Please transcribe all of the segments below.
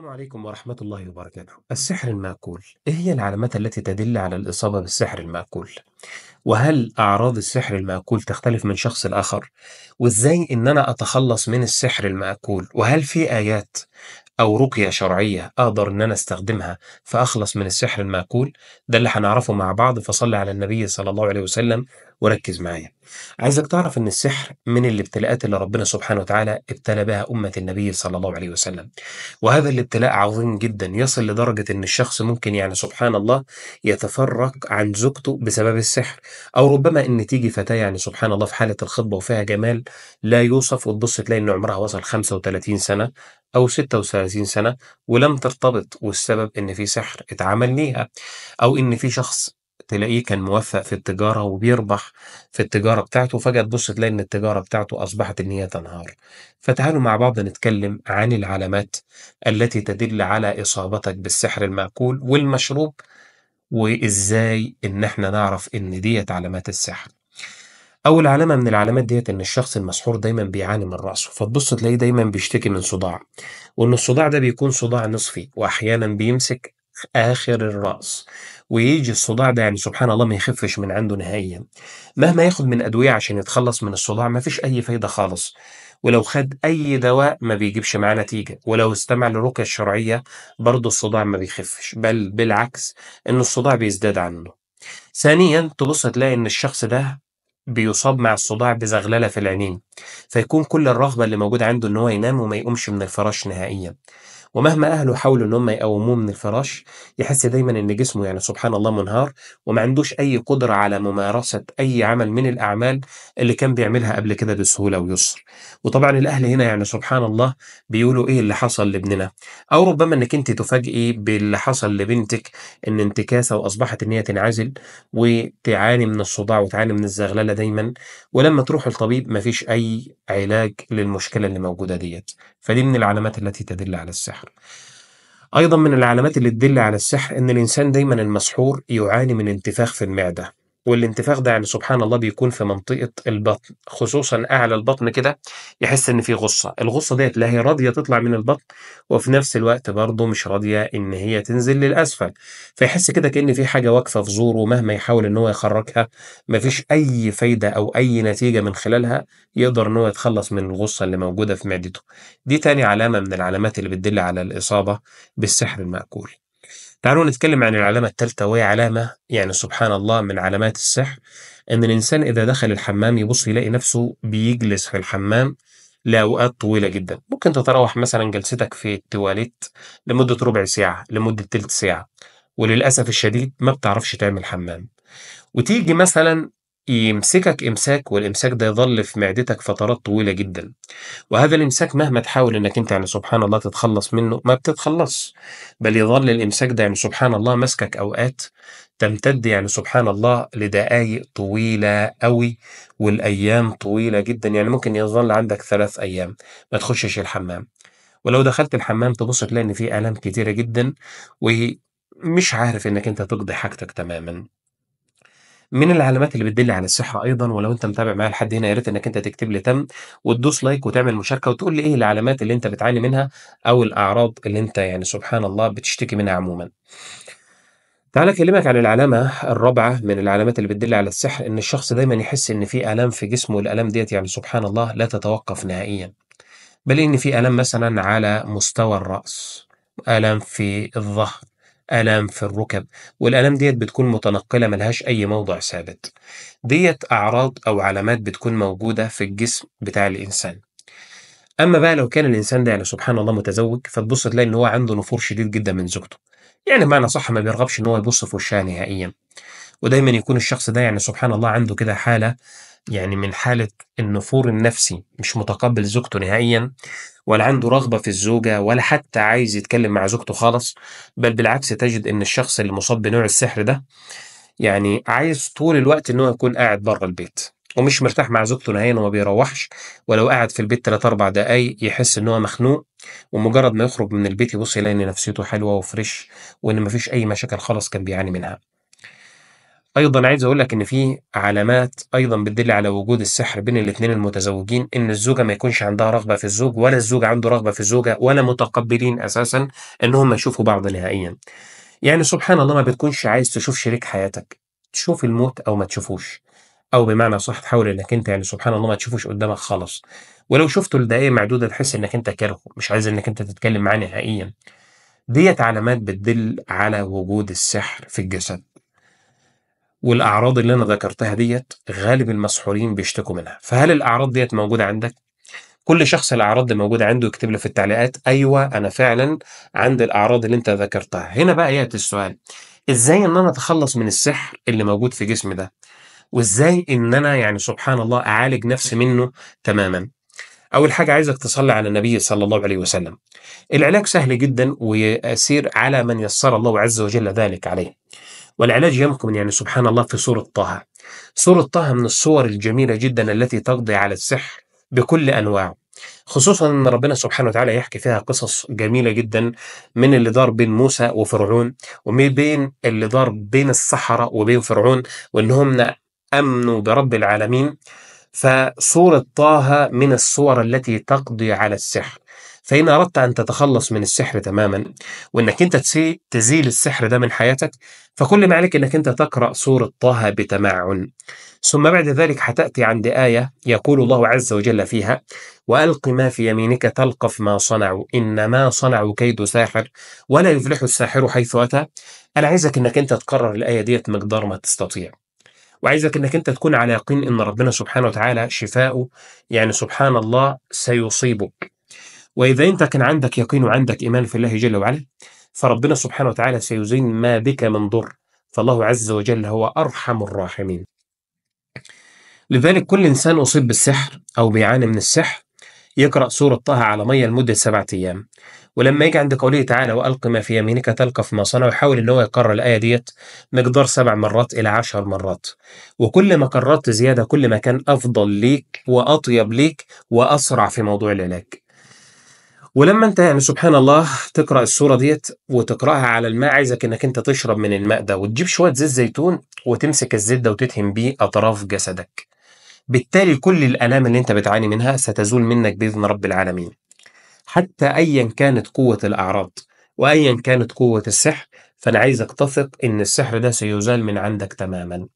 السلام عليكم ورحمة الله وبركاته. السحر المأكول، إيه هي العلامات التي تدل على الإصابة بالسحر المأكول؟ وهل أعراض السحر المأكول تختلف من شخص لآخر؟ وإزاي إن أنا أتخلص من السحر المأكول؟ وهل في آيات أو رقية شرعية أقدر إن أنا أستخدمها فأخلص من السحر المأكول؟ ده اللي هنعرفه مع بعض فصلي على النبي صلى الله عليه وسلم وركز معايا. عايزك تعرف ان السحر من الابتلاءات اللي ربنا سبحانه وتعالى ابتلى بها امه النبي صلى الله عليه وسلم وهذا الابتلاء عظيم جدا يصل لدرجه ان الشخص ممكن يعني سبحان الله يتفرق عن زوجته بسبب السحر او ربما ان تيجي فتاه يعني سبحان الله في حاله الخطبه وفيها جمال لا يوصف وتبص تلاقي ان عمرها وصل 35 سنه أو 36 سنة ولم ترتبط والسبب إن في سحر اتعمل ليها أو إن في شخص تلاقيه كان موفق في التجارة وبيربح في التجارة بتاعته فجأة تبص تلاقي إن التجارة بتاعته أصبحت إن هي تنهار فتعالوا مع بعض نتكلم عن العلامات التي تدل على إصابتك بالسحر المأكول والمشروب وإزاي إن إحنا نعرف إن ديت علامات السحر أول علامة من العلامات ديت إن الشخص المسحور دايما بيعاني من رأسه فتبص تلاقيه دايما بيشتكي من صداع وإن الصداع ده بيكون صداع نصفي وأحيانا بيمسك آخر الرأس ويجي الصداع ده يعني سبحان الله ما يخفش من عنده نهائيا مهما ياخد من أدوية عشان يتخلص من الصداع ما فيش أي فايدة خالص ولو خد أي دواء ما بيجيبش معاه نتيجة ولو استمع للرقية الشرعية برضه الصداع ما بيخفش بل بالعكس إن الصداع بيزداد عنه ثانيا تبص تلاقي إن الشخص ده بيصاب مع الصداع بزغلله في العينين فيكون كل الرغبه اللي موجوده عنده ان هو ينام وما يقومش من الفراش نهائيا ومهما اهله حاولوا ان هم يقوموه من الفراش يحس دايما ان جسمه يعني سبحان الله منهار وما عندوش اي قدره على ممارسه اي عمل من الاعمال اللي كان بيعملها قبل كده بسهوله ويسر وطبعا الاهل هنا يعني سبحان الله بيقولوا ايه اللي حصل لابننا او ربما انك انت تفاجئي باللي حصل لبنتك ان انتكاسه واصبحت ان هي تنعزل وتعاني من الصداع وتعاني من الزغلله دايما ولما تروح الطبيب مفيش اي علاج للمشكله اللي موجوده ديت فدي من العلامات التي تدل على السحر السحر أيضا من العلامات اللي تدل على السحر إن الإنسان دايما المسحور يعاني من انتفاخ في المعدة والانتفاخ ده يعني سبحان الله بيكون في منطقة البطن خصوصا أعلى البطن كده يحس إن في غصة الغصة ديت لا هي راضية تطلع من البطن وفي نفس الوقت برضه مش راضية إن هي تنزل للأسفل فيحس كده كأن في حاجة واقفة في زوره مهما يحاول إن هو يخرجها مفيش أي فايدة أو أي نتيجة من خلالها يقدر إن هو يتخلص من الغصة اللي موجودة في معدته دي تاني علامة من العلامات اللي بتدل على الإصابة بالسحر المأكول تعالوا نتكلم عن العلامة الثالثة وهي علامة يعني سبحان الله من علامات السحر إن الإنسان إذا دخل الحمام يبص يلاقي نفسه بيجلس في الحمام لأوقات طويلة جدا ممكن تتراوح مثلا جلستك في التواليت لمدة ربع ساعة لمدة ثلث ساعة وللأسف الشديد ما بتعرفش تعمل حمام وتيجي مثلا يمسكك إمساك والإمساك ده يظل في معدتك فترات طويلة جدا وهذا الإمساك مهما تحاول إنك أنت يعني سبحان الله تتخلص منه ما بتتخلص بل يظل الإمساك ده يعني سبحان الله مسكك أوقات تمتد يعني سبحان الله لدقايق طويلة قوي والأيام طويلة جدا يعني ممكن يظل عندك ثلاث أيام ما تخشش الحمام ولو دخلت الحمام تبص تلاقي إن في آلام كتيرة جدا ومش عارف إنك أنت تقضي حاجتك تماما من العلامات اللي بتدل على الصحة أيضًا ولو أنت متابع معايا لحد هنا يا ريت إنك أنت تكتب لي تم وتدوس لايك وتعمل مشاركة وتقول لي إيه العلامات اللي أنت بتعاني منها أو الأعراض اللي أنت يعني سبحان الله بتشتكي منها عمومًا. تعال أكلمك عن العلامة الرابعة من العلامات اللي بتدل على السحر إن الشخص دايمًا يحس إن في آلام في جسمه والآلام ديت يعني سبحان الله لا تتوقف نهائيًا. بل إن في آلام مثلًا على مستوى الرأس، آلام في الظهر، آلام في الركب والآلام ديت بتكون متنقلة ملهاش أي موضع ثابت ديت أعراض أو علامات بتكون موجودة في الجسم بتاع الإنسان أما بقى لو كان الإنسان ده يعني سبحان الله متزوج فتبص تلاقي إن هو عنده نفور شديد جدا من زوجته يعني بمعنى صح ما بيرغبش إن هو يبص في وشها نهائيا ودايما يكون الشخص ده يعني سبحان الله عنده كده حالة يعني من حالة النفور النفسي مش متقبل زوجته نهائيا ولا عنده رغبة في الزوجة ولا حتى عايز يتكلم مع زوجته خالص بل بالعكس تجد إن الشخص اللي مصاب بنوع السحر ده يعني عايز طول الوقت إن هو يكون قاعد بره البيت ومش مرتاح مع زوجته نهائيا وما بيروحش ولو قاعد في البيت 3 4 دقايق يحس ان هو مخنوق ومجرد ما يخرج من البيت يبص يلاقي ان نفسيته حلوه وفريش وان مفيش اي مشاكل خالص كان بيعاني منها أيضا عايز أقول لك إن في علامات أيضا بتدل على وجود السحر بين الاثنين المتزوجين إن الزوجة ما يكونش عندها رغبة في الزوج ولا الزوج عنده رغبة في الزوجة ولا متقبلين أساسا إنهم يشوفوا بعض نهائيا. يعني سبحان الله ما بتكونش عايز تشوف شريك حياتك تشوف الموت أو ما تشوفوش أو بمعنى صح تحاول إنك أنت يعني سبحان الله ما تشوفوش قدامك خالص ولو شفته لدقايق معدودة تحس إنك أنت كارهه مش عايز إنك أنت تتكلم معاه نهائيا. ديت علامات بتدل على وجود السحر في الجسد. والاعراض اللي انا ذكرتها ديت غالب المسحورين بيشتكوا منها فهل الاعراض ديت موجوده عندك كل شخص الاعراض دي موجوده عنده يكتب لي في التعليقات ايوه انا فعلا عندي الاعراض اللي انت ذكرتها هنا بقى ياتي السؤال ازاي ان انا اتخلص من السحر اللي موجود في جسمي ده وازاي ان انا يعني سبحان الله اعالج نفسي منه تماما أول حاجة عايزك تصلي على النبي صلى الله عليه وسلم. العلاج سهل جدا ويسير على من يسر الله عز وجل ذلك عليه. والعلاج يمكن يعني سبحان الله في سورة طه سورة طه من الصور الجميلة جدا التي تقضي على السحر بكل أنواعه خصوصا ان ربنا سبحانه وتعالى يحكي فيها قصص جميله جدا من اللي دار بين موسى وفرعون ومن بين اللي دار بين السحره وبين فرعون وانهم امنوا برب العالمين فصوره طه من الصور التي تقضي على السحر فإن أردت أن تتخلص من السحر تماما وإنك أنت تزيل السحر ده من حياتك فكل ما عليك إنك أنت تقرأ سورة طه بتمعن ثم بعد ذلك حتأتي عند آية يقول الله عز وجل فيها وألق ما في يمينك تلقف ما صنعوا إنما صنعوا كيد ساحر ولا يفلح الساحر حيث أتى أنا عايزك إنك أنت تكرر الآية ديت مقدار ما تستطيع وعايزك انك انت تكون على يقين ان ربنا سبحانه وتعالى شفاؤه يعني سبحان الله سيصيبك وإذا أنت كان عندك يقين وعندك إيمان في الله جل وعلا فربنا سبحانه وتعالى سيزين ما بك من ضر فالله عز وجل هو أرحم الراحمين لذلك كل إنسان أصيب بالسحر أو بيعاني من السحر يقرأ سورة طه على مية لمدة سبعة أيام ولما يجي عند قوله تعالى وألق ما في يمينك تلقف في ما صنع ويحاول إن هو الآية ديت مقدار سبع مرات إلى عشر مرات وكل ما كررت زيادة كل ما كان أفضل ليك وأطيب ليك وأسرع في موضوع العلاج ولما انت يعني سبحان الله تقرا السوره ديت وتقراها على الماء عايزك انك انت تشرب من الماء ده وتجيب شويه زيت زيتون وتمسك الزيت ده وتدهن بيه اطراف جسدك. بالتالي كل الالام اللي انت بتعاني منها ستزول منك باذن رب العالمين. حتى ايا كانت قوه الاعراض وايا كانت قوه السحر فانا عايزك تثق ان السحر ده سيزال من عندك تماما.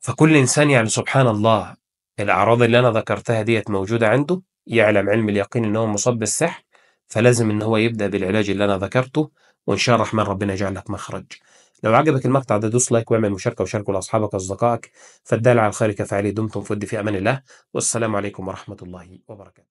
فكل انسان يعني سبحان الله الاعراض اللي انا ذكرتها ديت موجوده عنده يعلم علم اليقين أنه مصاب بالسحر فلازم أن هو يبدأ بالعلاج اللي أنا ذكرته وإن شاء الله الرحمن ربنا يجعل لك مخرج لو عجبك المقطع ده دوس لايك واعمل مشاركة وشاركه لأصحابك وأصدقائك فالدال على الخير كفاعله دمتم في في أمان الله والسلام عليكم ورحمة الله وبركاته